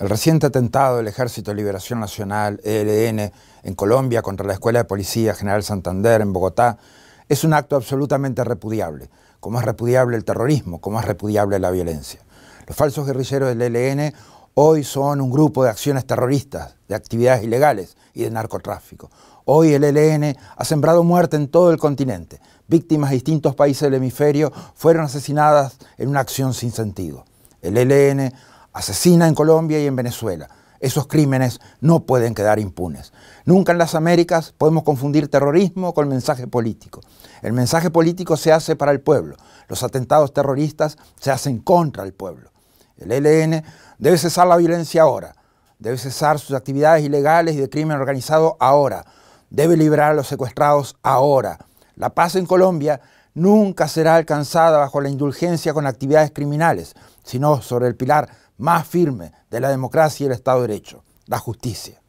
El reciente atentado del Ejército de Liberación Nacional, ELN, en Colombia contra la Escuela de Policía General Santander en Bogotá, es un acto absolutamente repudiable, como es repudiable el terrorismo, como es repudiable la violencia. Los falsos guerrilleros del ELN hoy son un grupo de acciones terroristas, de actividades ilegales y de narcotráfico. Hoy el ELN ha sembrado muerte en todo el continente. Víctimas de distintos países del hemisferio fueron asesinadas en una acción sin sentido. El ELN asesina en Colombia y en Venezuela. Esos crímenes no pueden quedar impunes. Nunca en las Américas podemos confundir terrorismo con mensaje político. El mensaje político se hace para el pueblo. Los atentados terroristas se hacen contra el pueblo. El ELN debe cesar la violencia ahora. Debe cesar sus actividades ilegales y de crimen organizado ahora. Debe liberar a los secuestrados ahora. La paz en Colombia nunca será alcanzada bajo la indulgencia con actividades criminales, sino sobre el pilar más firme de la democracia y el Estado de Derecho, la justicia.